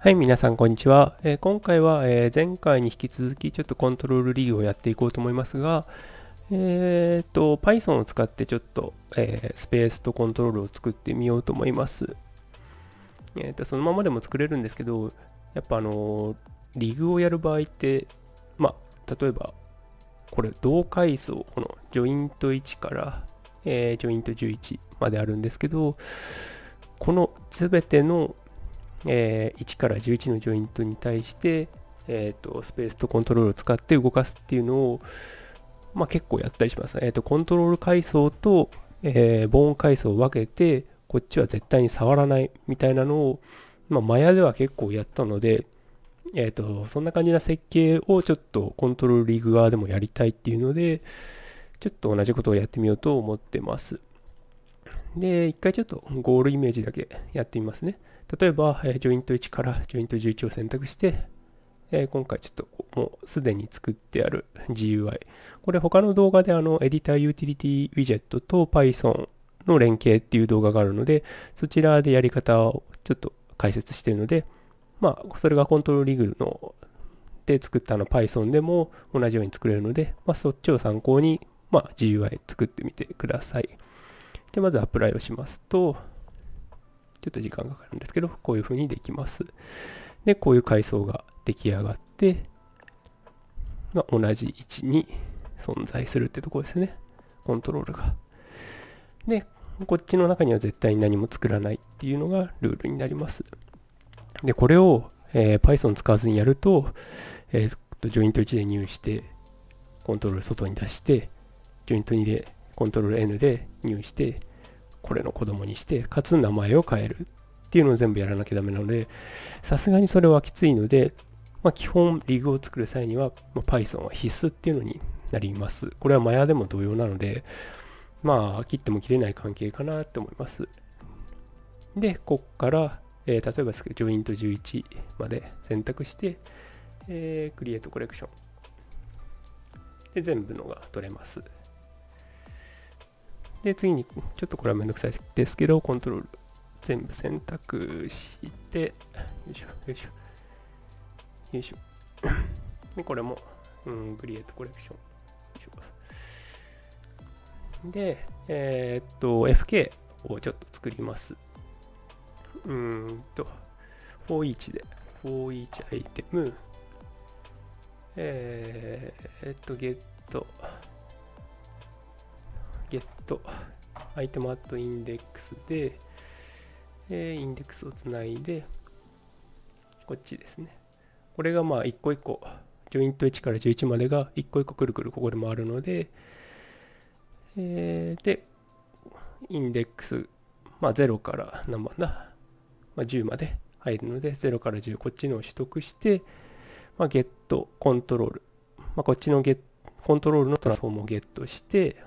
はい、皆さん、こんにちは。えー、今回は、えー、前回に引き続き、ちょっとコントロールリーグをやっていこうと思いますが、えっ、ー、と、Python を使ってちょっと、えスペースとコントロールを作ってみようと思います。えっ、と、そのままでも作れるんですけど、やっぱあのリグをやる場合って、ま例えば、これ、同階層、この、ジョイント1から、えジョイント11まであるんですけど、この全てのえー、1から11のジョイントに対して、えーと、スペースとコントロールを使って動かすっていうのを、まあ、結構やったりします、えーと。コントロール階層と、えー、ボーン階層を分けてこっちは絶対に触らないみたいなのを、まあ、マヤでは結構やったので、えーと、とそんな感じな設計をちょっとコントロールリーグ側でもやりたいっていうのでちょっと同じことをやってみようと思ってます。で、一回ちょっとゴールイメージだけやってみますね。例えば、えジョイント1からジョイント11を選択して、え今回ちょっともうすでに作ってある GUI。これ他の動画であのエディターユーティリティウィジェットと Python の連携っていう動画があるので、そちらでやり方をちょっと解説しているので、まあ、それがコントロールリグルので作ったの Python でも同じように作れるので、まあ、そっちを参考に、まあ、GUI 作ってみてください。で、まずアプライをしますと、ちょっと時間かかるんですけど、こういう風にできます。で、こういう階層が出来上がって、まあ、同じ位置に存在するってとこですね。コントロールが。で、こっちの中には絶対に何も作らないっていうのがルールになります。で、これを、えー、Python 使わずにやると、えー、っと、ジョイント1で入して、コントロール外に出して、ジョイント2でコントロール N で入して、これの子供にして、かつ名前を変えるっていうのを全部やらなきゃダメなので、さすがにそれはきついので、まあ、基本リグを作る際には、ま Python は必須っていうのになります。これはマヤでも同様なので、まあ、切っても切れない関係かなって思います。で、こっから、えー、例えばですけど、ジョイント11まで選択して、えー、クリエイトコレクション。で、全部のが取れます。で、次に、ちょっとこれはめんどくさいですけど、コントロール全部選択して、よいしょ、よいしょ、よいしょ。で、これも、うん、グリエイトコレクション。で、えー、っと、FK をちょっと作ります。うーんと、4 h で、4 each アイテム、えー、っと、ゲット、ゲットアイテムアットインデックスで、えインデックスをつないで、こっちですね。これがまあ一個一個、ジョイント1から11までが一個一個くるくるここで回るので、えー、で、インデックス、まあ0から何番だ、まあ、10まで入るので、0から10、こっちのを取得して、まあ、ゲット、コントロール、まあ、こっちのゲット、コントロールのトランスフォームをゲットして、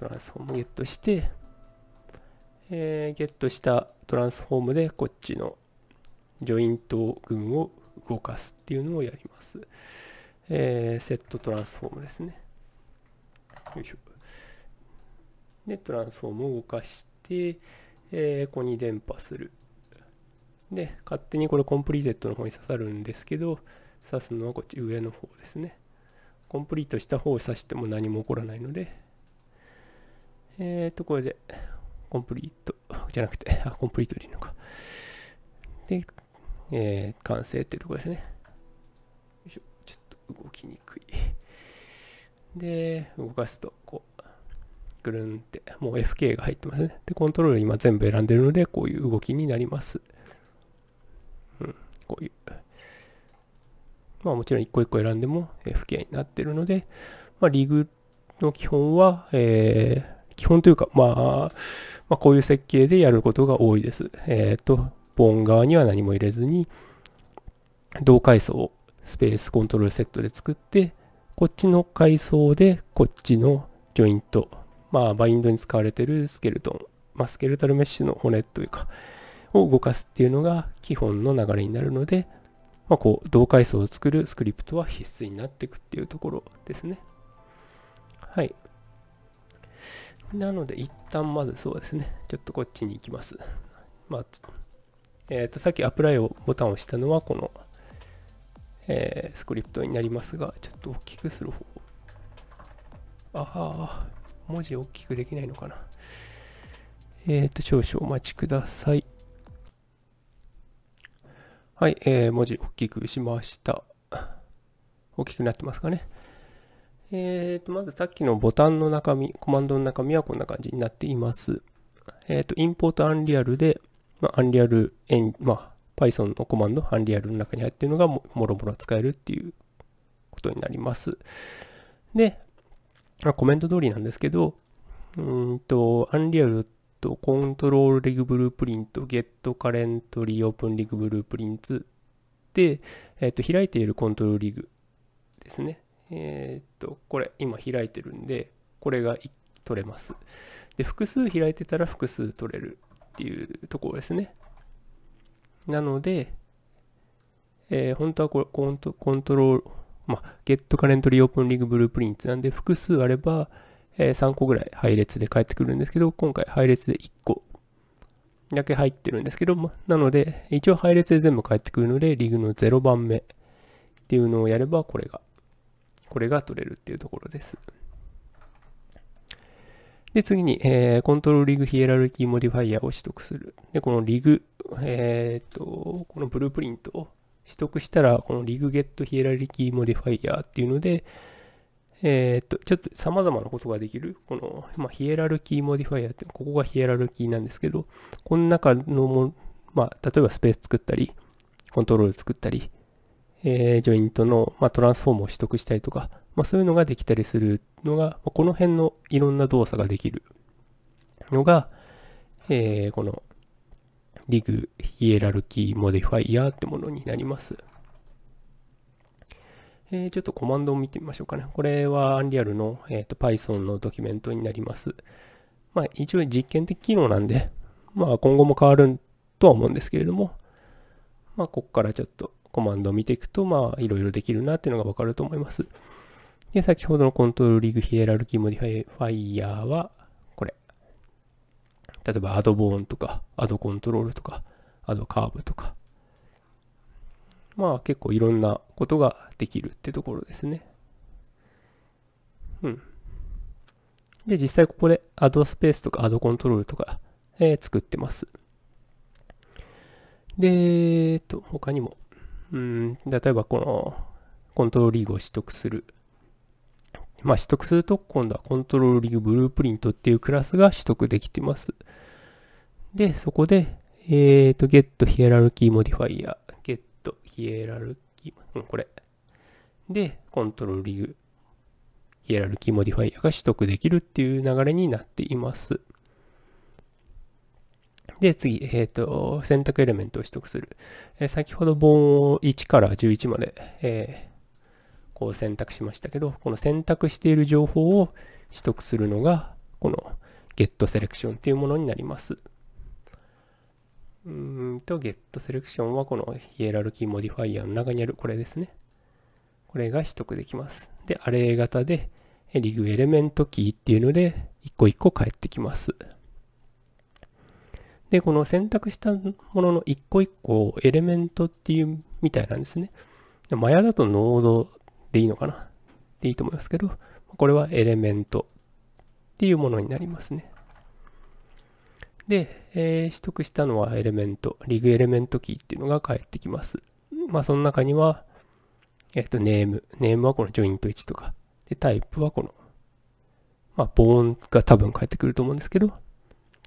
トランスフォームゲットして、えー、ゲットしたトランスフォームでこっちのジョイント群を動かすっていうのをやります。えー、セットトランスフォームですね。よいしょ。で、トランスフォームを動かして、えー、ここに電波する。で、勝手にこれコンプリーテッドの方に刺さるんですけど、刺すのはこっち上の方ですね。コンプリートした方を刺しても何も起こらないので、えっ、と、これで、コンプリート、じゃなくて、あ、コンプリートでいいのか。で、えー、完成っていうところですね。よいしょ、ちょっと動きにくい。で、動かすと、こう、ぐるんって、もう FK が入ってますね。で、コントロール今全部選んでるので、こういう動きになります。うん、こういう。まあもちろん一個一個選んでも FK になってるので、まあリグの基本は、えー、基本というか、まあ、まあ、こういう設計でやることが多いです。えっ、ー、と、ボン側には何も入れずに、同階層をスペースコントロールセットで作って、こっちの階層でこっちのジョイント、まあ、バインドに使われてるスケルトン、まあ、スケルタルメッシュの骨というか、を動かすっていうのが基本の流れになるので、まあ、こう、同階層を作るスクリプトは必須になっていくっていうところですね。はい。なので一旦まずそうですねちょっとこっちに行きますまあえっ、ー、とさっきアプライをボタンを押したのはこの、えー、スクリプトになりますがちょっと大きくする方ああ文字大きくできないのかなえっ、ー、と少々お待ちくださいはい、えー、文字大きくしました大きくなってますかねえっ、ー、と、まずさっきのボタンの中身、コマンドの中身はこんな感じになっています。えっ、ー、と、インポートアンリアルで、まあ、アンリアルエン、まあ、Python のコマンド、アンリアルの中に入っているのがもろもろ使えるっていうことになります。で、まあ、コメント通りなんですけど、うんと、アンリアルとコントロールリグブループリント、ゲットカレントリーオープンリグブループリンツで、えっ、ー、と、開いているコントロールリグですね。えー、っと、これ今開いてるんで、これが取れます。で、複数開いてたら複数取れるっていうところですね。なので、えー、本当はこれコントコントロール、まあ、ゲットカレントリーオープンリーグブループリンツなんで複数あれば、えー、3個ぐらい配列で返ってくるんですけど、今回配列で1個だけ入ってるんですけど、ま、なので、一応配列で全部返ってくるので、リグの0番目っていうのをやれば、これがこれが取れるっていうところです。で、次に、えー、コントロールリグヒエラルキーモディファイアを取得する。で、このリグ、えー、っと、このブループリントを取得したら、このリグゲットヒエラルキーモディファイアっていうので、えー、っと、ちょっと様々なことができる。この、まあ、ヒエラルキーモディファイアって、ここがヒエラルキーなんですけど、この中のも、まあ、例えばスペース作ったり、コントロール作ったり、えー、ジョイントの、まあ、トランスフォームを取得したりとか、まあ、そういうのができたりするのが、この辺のいろんな動作ができるのが、えー、このリグヒエラルキーモディファイヤーってものになります。えー、ちょっとコマンドを見てみましょうかね。これは Unreal の、えーと、と Python のドキュメントになります。まあ一応実験的機能なんで、まあ今後も変わるとは思うんですけれども、まあここからちょっとコマンドを見ていくと、まあ、いろいろできるなっていうのがわかると思います。で、先ほどのコントロールリグヒエラルキーモディファイヤーは、これ。例えば、アドボーンとか、アドコントロールとか、アドカーブとか。まあ、結構いろんなことができるってところですね。うん。で、実際ここでアドスペースとかアドコントロールとか、えー、作ってます。で、えっと、他にもうん、例えばこのコントロールリーグを取得する。まあ取得すると今度はコントロールリーグブループリントっていうクラスが取得できてます。で、そこで、えっ、ー、と、ゲットヒエラルキーモディファイヤー、ゲットヒエラルキー、うん、これ。で、コントロールリーグ、ヒエラルキーモディファイアが取得できるっていう流れになっています。で、次、えっ、ー、と、選択エレメントを取得する。えー、先ほど棒を1から11まで、えー、こう選択しましたけど、この選択している情報を取得するのが、この get セレクションっていうものになります。うんと、get セレクションはこのヒエラルキーモディファイアの中にあるこれですね。これが取得できます。で、アレイ型で、リグエレメントキーっていうので、一個一個返ってきます。で、この選択したものの一個一個をエレメントっていうみたいなんですね。マヤだとノードでいいのかなでいいと思いますけど、これはエレメントっていうものになりますね。で、えー、取得したのはエレメント、リグエレメントキーっていうのが返ってきます。まあ、その中には、えっ、ー、と、ネーム。ネームはこのジョイント1とか。で、タイプはこの、まあ、ボーンが多分返ってくると思うんですけど、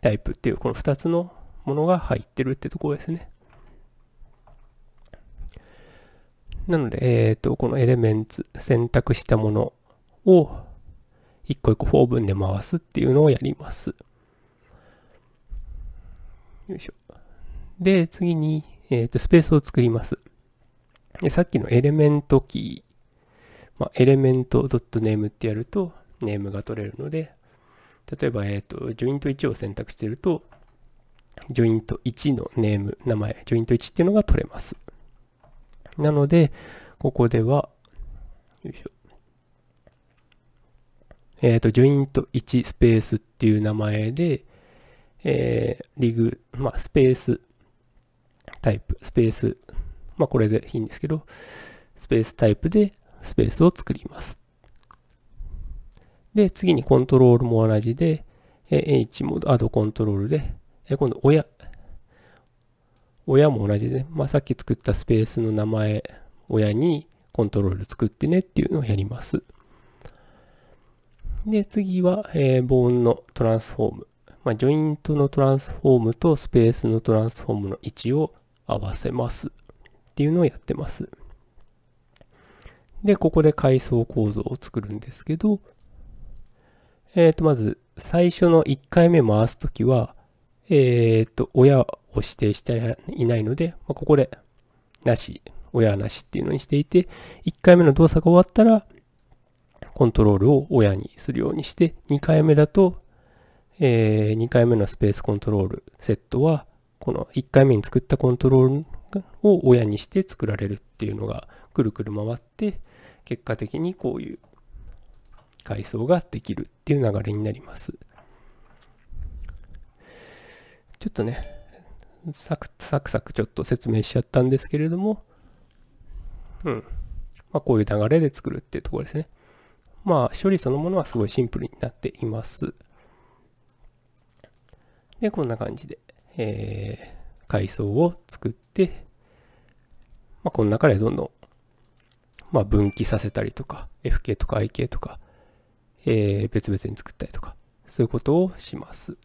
タイプっていうこの2つのものが入ってるってところですね。なので、えっ、ー、と、このエレメンツ、選択したものを一個一個法分で回すっていうのをやります。よいしょ。で、次に、えっ、ー、と、スペースを作ります。でさっきのエレメントキー、まあ、エレメント .name ってやると、ネームが取れるので、例えば、えっ、ー、と、ジョイント1を選択していると、ジョイント1のネーム、名前、ジョイント1っていうのが取れます。なので、ここでは、よいしょ。えっ、ー、と、ジョイント1スペースっていう名前で、えー、リグ、まあ、スペース、タイプ、スペース、まあ、これでいいんですけど、スペースタイプでスペースを作ります。で、次にコントロールも同じで、H もアドコントロールで、今度親、親も同じで、ね、まあ、さっき作ったスペースの名前、親にコントロール作ってねっていうのをやります。で、次は、えー、ボーンのトランスフォーム。まあ、ジョイントのトランスフォームとスペースのトランスフォームの位置を合わせますっていうのをやってます。で、ここで階層構造を作るんですけど、えっ、ー、と、まず、最初の1回目回すときは、えっ、ー、と、親を指定していないので、まあ、ここで、なし、親なしっていうのにしていて、1回目の動作が終わったら、コントロールを親にするようにして、2回目だと、えー、2回目のスペースコントロールセットは、この1回目に作ったコントロールを親にして作られるっていうのが、くるくる回って、結果的にこういう階層ができるっていう流れになります。ちょっとね、サクサクサクちょっと説明しちゃったんですけれども、うん。まあ、こういう流れで作るっていうところですね。まあ、処理そのものはすごいシンプルになっています。で、こんな感じで、えー、階層を作って、まあ、この中でどんどん、まあ、分岐させたりとか、F k とか I k とか、えー、別々に作ったりとか、そういうことをします。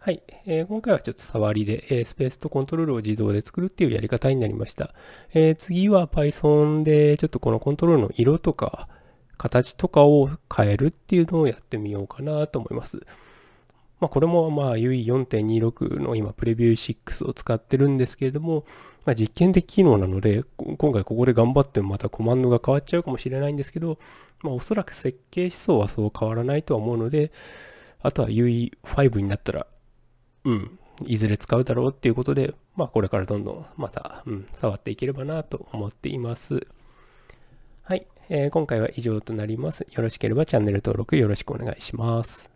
はい、えー、今回はちょっと触りで、えー、スペースとコントロールを自動で作るっていうやり方になりました。えー、次は Python でちょっとこのコントロールの色とか形とかを変えるっていうのをやってみようかなと思います。まあ、これもまあ UE4.26 の今プレビュー6を使ってるんですけれども、まあ、実験的機能なので、今回ここで頑張ってもまたコマンドが変わっちゃうかもしれないんですけど、まあ、おそらく設計思想はそう変わらないとは思うので、あとは UE5 になったら、うん、いずれ使うだろうっていうことで、まあこれからどんどんまた、うん、触っていければなと思っています。はい、えー、今回は以上となります。よろしければチャンネル登録よろしくお願いします。